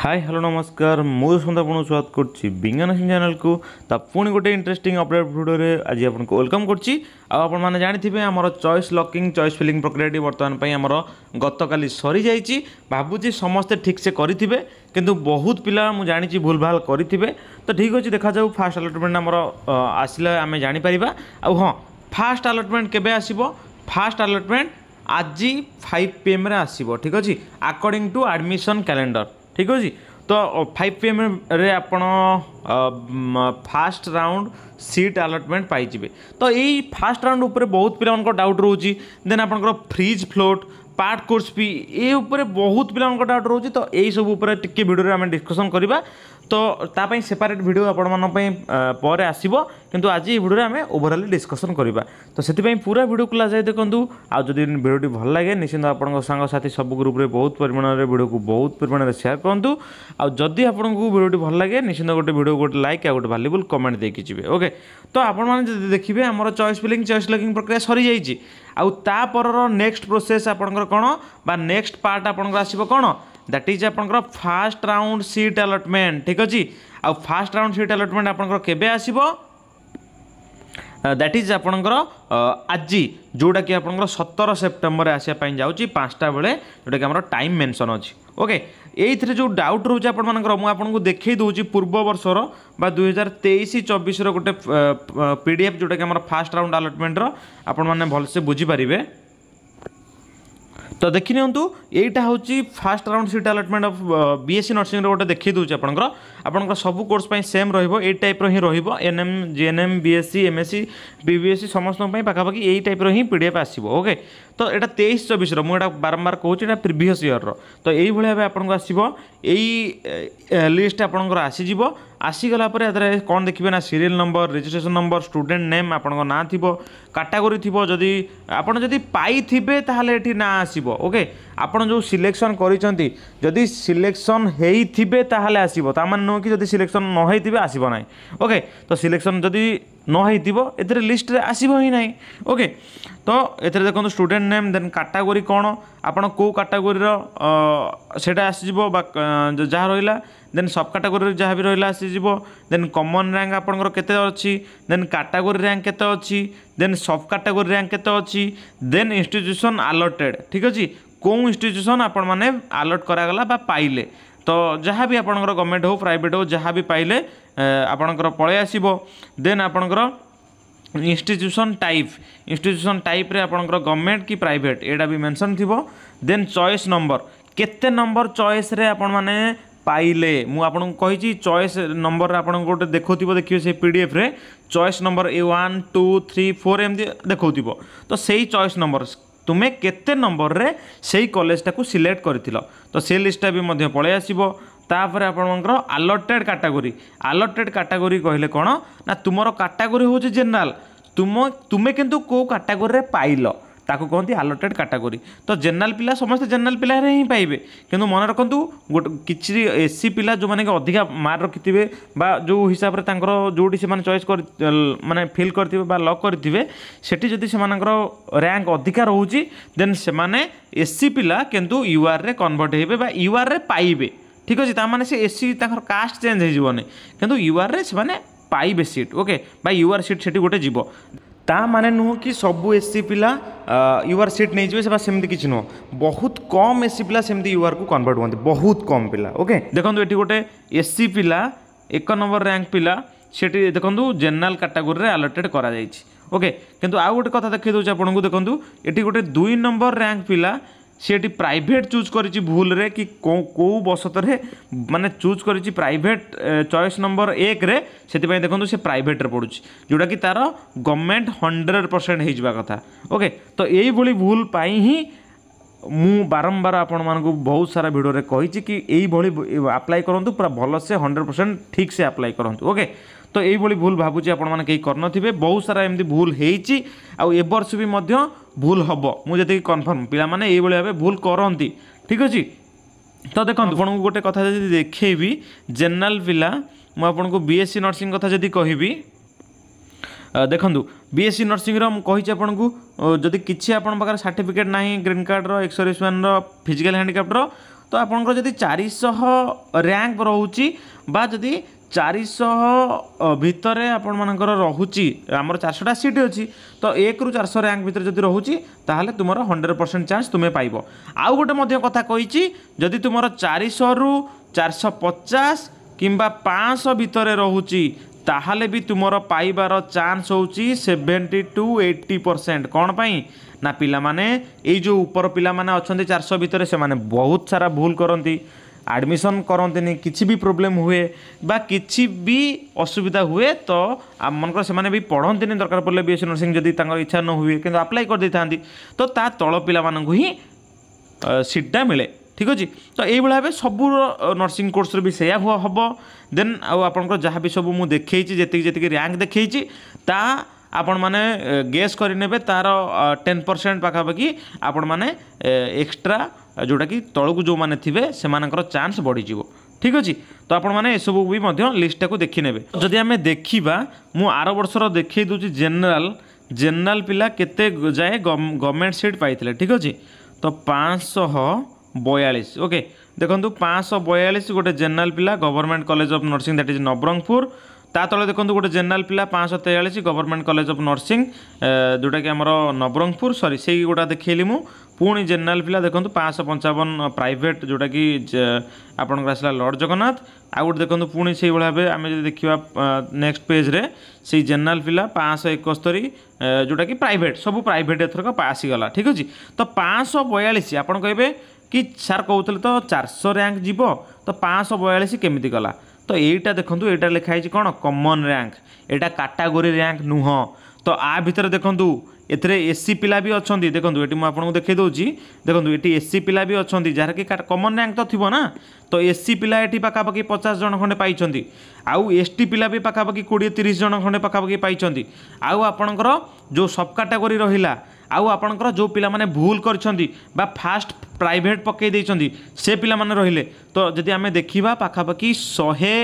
hi hello નમસ્કાર હું ସନ୍ଧ୍ୟାପଣ ସ୍ୱାଗତ କରୁଛି ବିଜ୍ଞାନ ସିଂ ଚ୍ୟାନେଲ୍କୁ ତା ପୁଣି ଗୋଟେ ଇଣ୍ଟରେଷ୍ଟିଂ ଅପଡ଼େଟ୍ ଭିଡ଼ିଓରେ ଆଜି ଆପଣଙ୍କୁ ୱେଲକମ୍ କରୁଛି ଆଉ ଆପଣମାନେ ଜାଣିଥିବେ ଆମର ଚଏସ୍ ଲକିଂ ଚଏସ୍ ଫିଲିଂ ପ୍ରକ୍ରିୟାଟି ବର୍ତ୍ତମାନ ପାଇଁ ଆମର ଗତକାଲି ସରିଯାଇଛି ଭାବୁଛି ସମସ୍ତେ ଠିକ୍ସେ କରିଥିବେ କିନ୍ତୁ ବହୁତ ପିଲା ମୁଁ ଜାଣିଛି ଭୁଲଭାଲ କରିଥିବେ ତ ଠିକ୍ ଅଛି ଦେଖାଯାଉ ଫାଷ୍ଟ ଆଲଟମେଣ୍ଟ ଆମର ଆସିଲେ ଆମେ ଜାଣିପାରିବା ଆଉ ହଁ ଫାଷ୍ଟ ଆଲଟମେଣ୍ଟ କେବେ ଆସିବ ଫାଷ୍ଟ ଆଲଟମେଣ୍ଟ ଆଜି ଫାଇଭ୍ ପି ଏମ୍ରେ ଆସିବ ଠିକ୍ ଅଛି ଆକର୍ଡ଼ିଂ ଟୁ ଆଡ଼ମିସନ୍ କ୍ୟାଲେଣ୍ଡର ठीक अच्छे तो फाइव पी एम आप फास्ट राउंड सीट आलटमेंट पाई तो यही फास्ट राउंड उपर बहुत पे डाउट रोज देन आप freeze float part course fee ये बहुत पे डाउट रोज तो यही सब उपरे डिस्कसन करवा ତ ତା ପାଇଁ ସେପାରେଟ୍ ଭିଡ଼ିଓ ଆପଣମାନଙ୍କ ପାଇଁ ପରେ ଆସିବ କିନ୍ତୁ ଆଜି ଏହି ଭିଡ଼ିଓରେ ଆମେ ଓଭରଅଲି ଡିସ୍କସନ୍ କରିବା ତ ସେଥିପାଇଁ ପୁରା ଭିଡ଼ିଓକୁ ଲାଯାଇ ଦେଖନ୍ତୁ ଆଉ ଯଦି ଭିଡ଼ିଓଟି ଭଲ ଲାଗେ ନିଶ୍ଚିନ୍ତ ଆପଣଙ୍କ ସାଙ୍ଗସାଥି ସବୁ ଗ୍ରୁପ୍ରେ ବହୁତ ପରିମାଣରେ ଭିଡ଼ିଓକୁ ବହୁତ ପରିମାଣରେ ସେୟାର କରନ୍ତୁ ଆଉ ଯଦି ଆପଣଙ୍କୁ ଭିଡ଼ିଓଟି ଭଲ ଲାଗେ ନିଶ୍ଚିନ୍ତ ଗୋଟେ ଭିଡ଼ିଓ ଗୋଟେ ଲାଇକ୍ ଆଉ ଗୋଟେ ଭାଲ୍ୟୁବୁଲ୍ କମେଣ୍ଟ ଦେଇକି ଯିବେ ଓକେ ତ ଆପଣମାନେ ଯଦି ଦେଖିବେ ଆମର ଚଏସ୍ ଫିଲିଂ ଚଏସ୍ ଲକିଂ ପ୍ରକ୍ରିୟା ସରିଯାଇଛି ଆଉ ତା ପରର ନେକ୍ସଟ ପ୍ରୋସେସ୍ ଆପଣଙ୍କର କ'ଣ ବା ନେକ୍ସଟ ପାର୍ଟ ଆପଣଙ୍କର ଆସିବ କ'ଣ दैट इज आपंकर फास्ट राउंड सीट आलटमेंट ठीक अच्छे आ फास्ट राउंड सीट आलटमेंट आपंकर केबे दैट इज आपंकर आज जोटा कि आपंकर सतर सेप्टेम्बर आसिया जाँचटा बेले जोटा कि हमर टाइम मेनसन अच्छी ओके ये जो डाउट ରହୁଛି ଆପଣମାନଙ୍କର ମୁଁ देखे दूसरी पूर्व ପୂର୍ବ ବର୍ଷର ବା ଦୁଇହଜାର ତେଇଶ ଚବିଶର ଗୋଟେ ପି ଡି ଏଫ୍ ଯେଉଁଟାକି ଆମର ଫାଷ୍ଟ ରାଉଣ୍ଡ ଆଲଟମେଣ୍ଟର ଆପଣମାନେ ଭଲସେ ବୁଝିପାରିବେ তো দেখি নিଅନ୍ତୁ ଏଇଟା ହେଉଛି first round seat allotment of B S C ନର୍ସିଂର ଗୋଟେ ଦେଖି ଦେଉଛି ଆପଣଙ୍କର ଆପଣଙ୍କର ସବୁ କୋର୍ସ ପାଇଁ ସେମ୍ ରହିବ ଏଇ ଟାଇପ୍ର ହିଁ ରହିବ N M G N M B S C M S C B B S C ସମସ୍ତଙ୍କ ପାଇଁ ପାଖାପାଖି ଏଇ ଟାଇପ୍ର ହିଁ ପି ଡି ଏଫ୍ ଆସିବ ଓକେ ତ ଏଇଟା ତେଇଶ ଚବିଶର ମୁଁ ଏଇଟା ବାରମ୍ବାର କହୁଛି ଏଇଟା ପ୍ରିଭିୟସ୍ ଇୟର୍ର ତ ଏଇଭଳି ଭାବେ ଆପଣଙ୍କୁ ଆସିବ ଏଇ ଲିଷ୍ଟ ଆପଣଙ୍କର ଆସିଯିବ ଆସିଗଲା ପରେ ଏଥିରେ କ'ଣ ଦେଖିବେ ନା serial number registration number student name ଆପଣଙ୍କ ନାଁ ଥିବ କାଟାଗୋରି ଥିବ ଯଦି ଆପଣ ଯଦି ପାଇଥିବେ ତାହେଲେ ଏଠି ନାଁ ଆସିବ ଓକେ ଆପଣ ଯେଉଁ ସିଲେକ୍ସନ୍ କରିଛନ୍ତି ଯଦି ସିଲେକ୍ସନ୍ ହେଇଥିବେ ତାହେଲେ ଆସିବ ତା ମାନେ ନୁହଁ କି ଯଦି ସିଲେକ୍ସନ୍ ନ ହେଇଥିବେ ଆସିବ ନାହିଁ ଓକେ ତ ସିଲେକ୍ସନ୍ ଯଦି ନ ହେଇଥିବ ଏଥିରେ ଲିଷ୍ଟରେ ଆସିବ ହିଁ ନାହିଁ ଓକେ ତ ଏଥିରେ ଦେଖନ୍ତୁ ଷ୍ଟୁଡେଣ୍ଟ ନେମ୍ ଦେନ୍ କାଟାଗୋରୀ କ'ଣ ଆପଣ କେଉଁ କାଟାଗୋରୀର ସେଇଟା ଆସିଯିବ ବା ଯାହା ରହିଲା ଦେନ୍ ସବ୍ କାଟାଗୋରୀରେ ଯାହା ବି ରହିଲା ଆସିଯିବ ଦେନ୍ କମନ୍ ର୍ୟାଙ୍କ ଆପଣଙ୍କର କେତେ ଅଛି ଦେନ୍ କାଟାଗୋରୀ ର୍ୟାଙ୍କ କେତେ ଅଛି ଦେନ୍ ସବ୍ କାଟାଗୋରୀ ର୍ୟାଙ୍କ କେତେ ଅଛି ଦେନ୍ ଇନଷ୍ଟିଚ୍ୟୁସନ୍ ଆଲଟେଡ଼୍ ଠିକ୍ ଅଛି କେଉଁ ଇନଷ୍ଟିଚ୍ୟୁସନ୍ ଆପଣମାନେ ଆଲଟ୍ କରାଗଲା ବା ପାଇଲେ ତ ଯାହା ବି ଆପଣଙ୍କର ଗଭର୍ଣ୍ଣମେଣ୍ଟ ହେଉ ପ୍ରାଇଭେଟ୍ ହେଉ ଯାହା ବି ପାଇଲେ ଆପଣଙ୍କର ପଳେଇ ଆସିବ ଦେନ୍ ଆପଣଙ୍କର ଇନଷ୍ଟିଚ୍ୟୁସନ୍ ଟାଇପ୍ ଇନଷ୍ଟିଚ୍ୟୁସନ୍ ଟାଇପ୍ରେ ଆପଣଙ୍କର ଗଭର୍ଣ୍ଣମେଣ୍ଟ କି ପ୍ରାଇଭେଟ୍ ଏଇଟା ବି ମେନ୍ସନ୍ ଥିବ ଦେନ୍ ଚଏସ୍ ନମ୍ବର କେତେ ନମ୍ବର ଚଏସ୍ରେ ଆପଣମାନେ ପାଇଲେ ମୁଁ ଆପଣଙ୍କୁ କହିଛି ଚଏସ୍ ନମ୍ବର ଆପଣଙ୍କୁ ଗୋଟେ ଦେଖାଉଥିବ ଦେଖିବେ ସେ ପି ଡି ଏଫ୍ରେ ଚଏସ୍ ନମ୍ବର ଏ ୱାନ୍ ଟୁ ଥ୍ରୀ ଫୋର୍ ଏମିତି ଦେଖାଉଥିବ ତ ସେଇ ଚଏସ୍ ନମ୍ବର ତୁମେ କେତେ ନମ୍ବରରେ ସେଇ କଲେଜଟାକୁ ସିଲେକ୍ଟ କରିଥିଲ ତ ସେ ଲିଷ୍ଟଟା ବି ମଧ୍ୟ ପଳାଇ ଆସିବ ତାପରେ ଆପଣଙ୍କର ଆଲଟେଡ଼୍ କାଟାଗୋରୀ ଆଲଟେଡ଼୍ କାଟାଗୋରୀ କହିଲେ କ'ଣ ନା ତୁମର କାଟାଗୋରୀ ହେଉଛି ଜେନେରାଲ୍ ତୁମ ତୁମେ କିନ୍ତୁ କେଉଁ କାଟାଗୋରୀରେ ପାଇଲ ତାକୁ କୁହନ୍ତି ଆଲୋଟେଡ଼୍ କାଟାଗୋରୀ ତ ଜେନେରାଲ୍ ପିଲା ସମସ୍ତେ ଜେନେରାଲ ପିଲାରେ ହିଁ ପାଇବେ କିନ୍ତୁ ମନେ ରଖନ୍ତୁ ଗୋଟେ କିଛି ଏସ୍ ପିଲା ଯେଉଁମାନେ କି ଅଧିକା ମାର୍କ ରଖିଥିବେ ବା ଯେଉଁ ହିସାବରେ ତାଙ୍କର ଯେଉଁଠି ସେମାନେ ଚଏସ୍ କରି ମାନେ ଫିଲ୍ କରିଥିବେ ବା ଲକ୍ କରିଥିବେ ସେଠି ଯଦି ସେମାନଙ୍କର ରାଙ୍କ ଅଧିକା ରହୁଛି ଦେନ୍ ସେମାନେ ଏସ୍ ପିଲା କିନ୍ତୁ ୟୁଆର୍ରେ କନଭର୍ଟ ହେବେ ବା ୟୁଆର୍ରେ ପାଇବେ ଠିକ୍ ଅଛି ତାମାନେ ସେ ଏସ୍ ତାଙ୍କର କାଷ୍ଟ ଚେଞ୍ଜ ହେଇଯିବନି କିନ୍ତୁ ୟୁଆର୍ରେ ସେମାନେ ପାଇବେ ସିଟ୍ ଓକେ ବା ୟୁଆର୍ ସିଟ୍ ସେଠି ଗୋଟେ ଯିବ ତା ମାନେ ନୁହଁ କି ସବୁ ଏସ୍ ସି ପିଲା ୟୁ ଆର୍ ସିଟ୍ ନେଇଯିବେ ସେମାନେ ସେମିତି କିଛି ନୁହଁ ବହୁତ କମ୍ ଏସ୍ ସି ପିଲା ସେମିତି ୟୁ ଆର୍କୁ କନଭର୍ଟ ହୁଅନ୍ତି ବହୁତ କମ୍ ପିଲା ଓକେ ଦେଖନ୍ତୁ ଏଠି ଗୋଟେ ଏସ୍ ସି ପିଲା ଏକ ନମ୍ବର ରାଙ୍କ ପିଲା ସେଠି ଦେଖନ୍ତୁ ଜେନେରାଲ କାଟାଗୋରିରେ আলটেড କରାଯାଇଛି ଓକେ କିନ୍ତୁ ଆଉ ଗୋଟେ କଥା ଦେଖାଇ ଦେଉଛି ଆପଣଙ୍କୁ ଦେଖନ୍ତୁ ଏଠି ଗୋଟେ ଦୁଇ ନମ୍ବର ରାଙ୍କ ପିଲା সেটি প্রাইভেট চুজ করেছি ভুলরে কি কেউ বসতরে মানে চুজ করেছি প্রাইভেট চয়েস নম্বর একরে সেপাই দেখুন সে প্রাইভেটরে পড়ুছে যেটা কি তার গভর্নমেন্ট হন্ড্রেড পরসেন্ট হয়ে যাওয়া কথা ওকে তো এইভাবে ভুল পাই হি মু ମୁଁ ବାରମ୍ବାର ଆପଣମାନଙ୍କୁ ବହୁତ ସାରା ଭିଡ଼ିଓରେ କହିଛି କି ଏଇଭଳି ଆପ୍ଲାଏ କରନ୍ତୁ ପୁରା ଭଲସେ ହଣ୍ଡ୍ରେଡ଼ ପରସେଣ୍ଟ ଠିକ୍ସେ আপ্লাই করতু ওকে ତ ଏଇଭଳି ଭୁଲ ଭାବୁଛି ଆପଣମାନେ କେହି କରିନଥିବେ ବହୁତ ସାରା ଏମିତି ଭୁଲ ହେଇଛି ଆଉ ଏ ବର୍ଷ ବି ମଧ୍ୟ ଭୁଲ ହେବ ମୁଁ ଯେତିକି କନଫର୍ମ ପିଲାମାନେ ଏଇଭଳି ଭାବେ ଭୁଲ କରନ୍ତି ଠିକ୍ ଅଛି ତ ଦେଖନ୍ତୁ ଆପଣଙ୍କୁ ଗୋଟେ କଥା ଯଦି ଦେଖେଇବି ଜେନେରାଲ ପିଲା ମୁଁ ଆପଣଙ୍କୁ ବି ଏସ୍ ସି ନର୍ସିଂ କଥା ଯଦି କହିବି ଦେଖନ୍ତୁ ବି ଏସ୍ ସି ନର୍ସିଂର ମୁଁ କହିଛି ଆପଣଙ୍କୁ ଯଦି କିଛି ଆପଣଙ୍କ ପାଖରେ ସାର୍ଟିଫିକେଟ୍ ନାହିଁ ଗ୍ରୀନ୍ କାର୍ଡ଼ର ଏକ୍ସରେସ୍ ମ୍ୟାନ୍ର ଫିଜିକାଲ୍ ହ୍ୟାଣ୍ଡିକ୍ରାଫ୍ଟର ତ ଆପଣଙ୍କର ଯଦି ଚାରିଶହ ର୍ୟାଙ୍କ ରହୁଛି ବା ଯଦି ଚାରିଶହ ଭିତରେ ଆପଣମାନଙ୍କର ରହୁଛି ଆମର ଚାରିଶହଟା ସିଟ୍ ଅଛି ତ ଏକରୁ ଚାରିଶହ ର୍ୟାଙ୍କ ଭିତରେ ଯଦି ରହୁଛି ତାହେଲେ ତୁମର ହଣ୍ଡ୍ରେଡ଼ ପରସେଣ୍ଟ ଚାନ୍ସ ତୁମେ ପାଇବ ଆଉ ଗୋଟେ ମଧ୍ୟ କଥା କହିଛି ଯଦି ତୁମର ଚାରିଶହରୁ ଚାରିଶହ ପଚାଶ କିମ୍ବା ପାଞ୍ଚଶହ ଭିତରେ ରହୁଛି ତାହେଲେ ବି ତୁମର ପାଇବାର ଚାନ୍ସ ହେଉଛି ସେଭେଣ୍ଟି ଟୁ ଏଇଟି ପରସେଣ୍ଟ କ'ଣ ପାଇଁ ନା ପିଲାମାନେ ଏଇ ଯେଉଁ ଉପର ପିଲାମାନେ ଅଛନ୍ତି ଚାରିଶହ ଭିତରେ ସେମାନେ ବହୁତ ସାରା ଭୁଲ କରନ୍ତି ଆଡ଼ମିସନ୍ କରନ୍ତିନି କିଛି ବି ପ୍ରୋବ୍ଲେମ୍ ହୁଏ ବା କିଛି ବି ଅସୁବିଧା ହୁଏ ତ ଆମମାନଙ୍କର ସେମାନେ ବି ପଢ଼ନ୍ତିନି ଦରକାର ପଡ଼ିଲେ ବି ଏସ୍ ନର୍ସିଂ ଯଦି ତାଙ୍କର ଇଚ୍ଛା ନ ହୁଏ କିନ୍ତୁ ଆପ୍ଲାଏ କରିଦେଇଥାନ୍ତି ତ ତା ତଳ ପିଲାମାନଙ୍କୁ ହିଁ ସିଟ୍ଟା ମିଳେ ଠିକ୍ ଅଛି ତ ଏଇଭଳି ଭାବେ ସବୁର ନର୍ସିଂ କୋର୍ସର ବି ସେଇଆ ହୁଆ ହେବ ଦେନ୍ ଆଉ ଆପଣଙ୍କର ଯାହା ବି ସବୁ ମୁଁ ଦେଖେଇଛି ଯେତିକି ଯେତିକି ର୍ୟାଙ୍କ ଦେଖେଇଛି ତା ଆପଣମାନେ ଗେସ୍ କରିନେବେ ତା'ର ଟେନ୍ ପରସେଣ୍ଟ ପାଖାପାଖି ଆପଣମାନେ ଏକ୍ସଟ୍ରା ଯେଉଁଟାକି ତଳକୁ ଯେଉଁମାନେ ଥିବେ ସେମାନଙ୍କର ଚାନ୍ସ ବଢ଼ିଯିବ ঠিক আছে তো আপনার এসব বি লিষ্টটা দেখি নেবে যদি আমি দেখা মু আর বর্ষর দেখাই দেছি জেনেল জেনেল পিলা কেতে যায় গভর্নমেন্ট সিট পাই ঠিক আছে তো পাঁচশহ বয়ালিশ ওকে দেখুন পাঁচশহ বয়ালিশ গোটে জেনেল পিলা government college of nursing that is Nabarangpur ତା ତଳେ ଦେଖନ୍ତୁ ଗୋଟେ ଜେନେରାଲ ପିଲା ପାଞ୍ଚଶହ ତେୟାଳିଶ ଗଭର୍ଣ୍ଣମେଣ୍ଟ କଲେଜ ଅଫ୍ ନର୍ସିଂ ଯେଉଁଟାକି ଆମର ନବରଙ୍ଗପୁର ସରି ସେଇ ଗୋଟା ଦେଖେଇଲି ମୁଁ ପୁଣି ଜେନେରାଲ ପିଲା ଦେଖନ୍ତୁ ପାଞ୍ଚଶହ ପଞ୍ଚାବନ ପ୍ରାଇଭେଟ୍ ଯେଉଁଟାକି ଆପଣଙ୍କର ଆସିଲା ଲର୍ଡ଼ ଜଗନ୍ନାଥ ଆଉ ଗୋଟେ ଦେଖନ୍ତୁ ପୁଣି ସେଇଭଳି ଭାବେ ଆମେ ଯଦି ଦେଖିବା ନେକ୍ସଟ ପେଜ୍ରେ ସେଇ ଜେନେରାଲ ପିଲା ପାଞ୍ଚଶହ ଏକସ୍ତରୀ ଯେଉଁଟାକି ପ୍ରାଇଭେଟ୍ ସବୁ ପ୍ରାଇଭେଟ୍ ଏଥରକ ଆସିଗଲା ଠିକ୍ ଅଛି ତ ପାଞ୍ଚଶହ ବୟାଳିଶ ଆପଣ କହିବେ କି ସାର୍ କହୁଥିଲେ ତ ଚାରିଶହ ରାଙ୍କ ଯିବ ତ ପାଞ୍ଚଶହ ବୟାଳିଶ କେମିତି ଗଲା তো এইটা দেখুন এটা লেখা হয়েছে কোণ কমন র্যাঙ্ক এটা কাটাগোরি র্যাঙ্ক নুহ তো আ ভিতরে দেখুন এতে এসসি পিলা বি অনেক দেখুন এটি আপনার দেখাই দেছি দেখুন এটি এসসি পিলা বি অনেক যার কি কমন র্যাঙ্ক তো থাকবে না তো এসসি পিলা এটি পাখাপাখি পচাশ জন খণ্ডে পাই আউ এসটি পিলা বি পাখাপাখি কোড়ি তিরিশ জন খণ্ডে পাখাপাখি পাই আপনার যে সব ক্যাটাগোরি রহিলা ଆଉ ଆପଣଙ୍କର ଯେଉଁ ପିଲାମାନେ ଭୁଲ କରିଛନ୍ତି ବା ଫାଷ୍ଟ ପ୍ରାଇଭେଟ୍ ପକାଇ ଦେଇଛନ୍ତି ସେ ପିଲାମାନେ ରହିଲେ ତ ଯଦି ଆମେ ଦେଖିବା ପାଖାପାଖି ଶହେ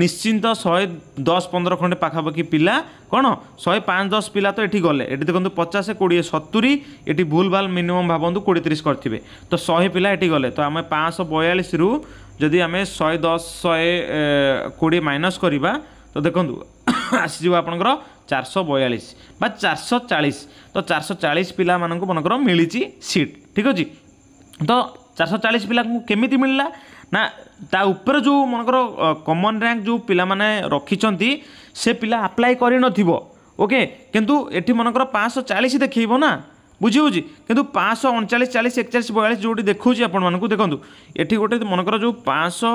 ନିଶ୍ଚିନ୍ତ ଶହେ ଦଶ ପନ୍ଦର ଖଣ୍ଡେ ପାଖାପାଖି ପିଲା କ'ଣ ଶହେ ପାଞ୍ଚ ଦଶ ପିଲା ତ ଏଠି ଗଲେ ଏଠି ଦେଖନ୍ତୁ ପଚାଶ କୋଡ଼ିଏ ସତୁରି ଏଠି ଭୁଲ ଭାଲ ମିନିମମ୍ ଭାବନ୍ତୁ କୋଡ଼ିଏ ତିରିଶ କରିଥିବେ ତ ଶହେ ପିଲା ଏଠି ଗଲେ ତ ଆମେ ପାଞ୍ଚଶହ ବୟାଳିଶରୁ ଯଦି ଆମେ ଶହେ ଦଶ ଶହେ କୋଡ଼ିଏ ମାଇନସ୍ କରିବା ତ ଦେଖନ୍ତୁ ଆସିଯିବ ଆପଣଙ୍କର চারশো বয়ালিশ বা চারশো চাশ তো চারশো চাশ পিলা মানুষ মনকর মিছি সিট ঠিক অছি তো চারশো চাশ পিলা কেমিতি মিললা না তা উপরে যে মনকর কমন র্যাঙ্ক যে পিলা মানে রক্ষিছেন সে পিলা আপ্লাই করে নথিব ওকে কিন্তু এটি মনকর পাঁচশো চাশ দেখব না বুঝি হচ্ছে কিন্তু পাঁচশো অনচাশ চাশ একচাশ বয়াশ যেটি দেখুছি আপনার দেখুন এটি গোটে মনকর যে পাঁচশো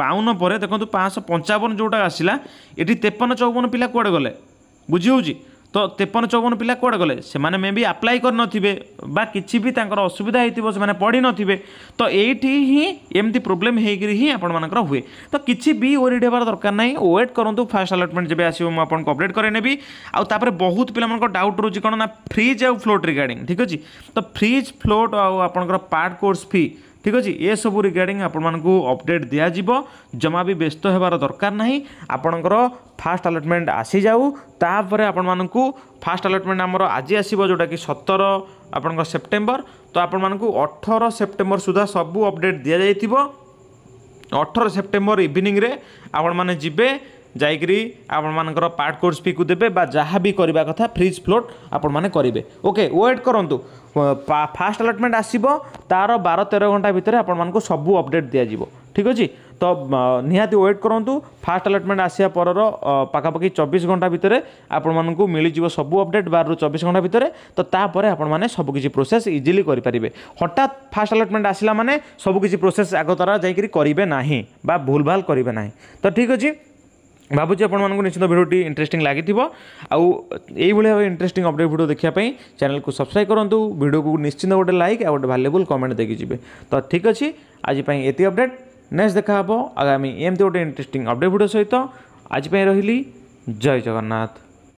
বাউন পরে দেখুন পাঁচশো পঞ্চাবন যেটা আসলা এটি তেপন চৌবন পিলা কুয়াড়ে গলে ବୁଝିହେଉଛି ତ ତେପନ ଚଉବନ ପିଲା କୁଆଡ଼େ ଗଲେ ସେମାନେ ମେ ବି ଆପ୍ଲାଏ କରିନଥିବେ ବା କିଛି ବି ତାଙ୍କର ଅସୁବିଧା ହେଇଥିବ ସେମାନେ ପଢ଼ିନଥିବେ ତ ଏଇଠି ହିଁ ଏମିତି ପ୍ରୋବ୍ଲେମ୍ ହେଇକିରି ହିଁ ଆପଣମାନଙ୍କର ହୁଏ ତ କିଛି ବି ୱରିଡ଼୍ ହେବାର ଦରକାର ନାହିଁ ୱେଟ୍ କରନ୍ତୁ ଫାର୍ଷ୍ଟ ଆଲଟମେଣ୍ଟ ଯେବେ ଆସିବ ମୁଁ ଆପଣଙ୍କୁ ଅପଡ଼େଟ୍ କରେଇନେବି ଆଉ ତାପରେ ବହୁତ ପିଲାମାନଙ୍କର ଡାଉଟ୍ ରହୁଛି କ'ଣ ନା ଫ୍ରିଜ୍ ଆଉ ଫ୍ଲୋଟ୍ ରିଗାର୍ଡ଼ିଂ ଠିକ୍ ଅଛି ତ ଫ୍ରିଜ୍ ଫ୍ଲୋଟ୍ ଆଉ ଆପଣଙ୍କର ପାର୍ଟ କୋର୍ସ ଫି ঠিক ଅଛି ଏସବୁ ରିଗାର୍ଡ଼ିଂ ଆପଣମାନଙ୍କୁ ଅପଡ଼େଟ୍ ଦିଆଯିବ ଜମା ବି ବ୍ୟସ୍ତ ହେବାର ଦରକାର ନାହିଁ ଆପଣଙ୍କର ଫାଷ୍ଟ ଆଲଟମେଣ୍ଟ ଆସିଯାଉ ତାପରେ ଆପଣମାନଙ୍କୁ ଫାଷ୍ଟ ଆଲଟମେଣ୍ଟ ଆମର ଆଜି ଆସିବ ଯେଉଁଟାକି ସତର ଆପଣଙ୍କ ସେପ୍ଟେମ୍ବର ତ ଆପଣମାନଙ୍କୁ ଅଠର ସେପ୍ଟେମ୍ବର ସୁଦ୍ଧା ସବୁ ଅପଡ଼େଟ୍ ଦିଆଯାଇଥିବ ଅଠର ସେପ୍ଟେମ୍ବର ଇଭିନିଂରେ ଆପଣମାନେ ଯିବେ ଯାଇକରି ଆପଣମାନଙ୍କର ପାର୍ଟ କୋର୍ସ ଫିକୁ ଦେବେ ବା ଯାହା ବି କରିବା କଥା ଫ୍ରିଜ୍ ଫ୍ଲୋଟ୍ ଆପଣମାନେ କରିବେ ଓକେ ୱେଟ୍ କରନ୍ତୁ ফার্স্ট আଲଟমেন্ଟ আসব তার বার তের ঘন্টা ভিতরে আপনার সবু অপডেট দিয়া ঠিক আছে তো নিহতি ওয়েট করতু ফার্স্ট আଲଟমেন্ট আসা পরর পাখাপাখি চবিশ ঘন্টা ভিতরে আপনার মিলিযোগ সবু অপডেট বার চবিশ ঘন্টা ভিতরে তো তাপরে আপনার সবুকিছি প্রোসেস ইজিলি করে হঠাৎ ফার্স্ট আଲଟমেন্ট আসলা মানে সবুকিছি প্রোসেস আগ তারা যাই করবে না বা ভুলভাল করবে না তো ঠিক আছে ଭାବୁଛି ଆପଣମାନଙ୍କୁ ନିଶ୍ଚିତ ଭିଡ଼ିଓଟି ଇଣ୍ଟରେଷ୍ଟିଂ ଲାଗିଥିବ ଆଉ ଏଇଭଳି ଭାବେ ଇଣ୍ଟରେଷ୍ଟିଂ ଅପଡ଼େଟ୍ ଭିଡ଼ିଓ ଦେଖିବା ପାଇଁ ଚ୍ୟାନେଲକୁ ସବସ୍କ୍ରାଇବ୍ କରନ୍ତୁ ଭିଡ଼ିଓକୁ ନିଶ୍ଚିନ୍ତ ଗୋଟେ ଲାଇକ୍ ଆଉ ଗୋଟେ ଭାଲ୍ୟୁବୁଲ୍ କମେଣ୍ଟ ଦେଇକି ଯିବେ ତ ଠିକ୍ ଅଛି ଆଜି ପାଇଁ ଏତିକି ଅପଡ଼େଟ୍ ନେକ୍ସଟ ଦେଖା ହେବ ଆଗାମୀ ଏମିତି ଗୋଟେ ଇଣ୍ଟରେଷ୍ଟିଂ ଅପଡ଼େଟ୍ ଭିଡ଼ିଓ ସହିତ ଆଜି ପାଇଁ ରହିଲି ଜୟ ଜଗନ୍ନାଥ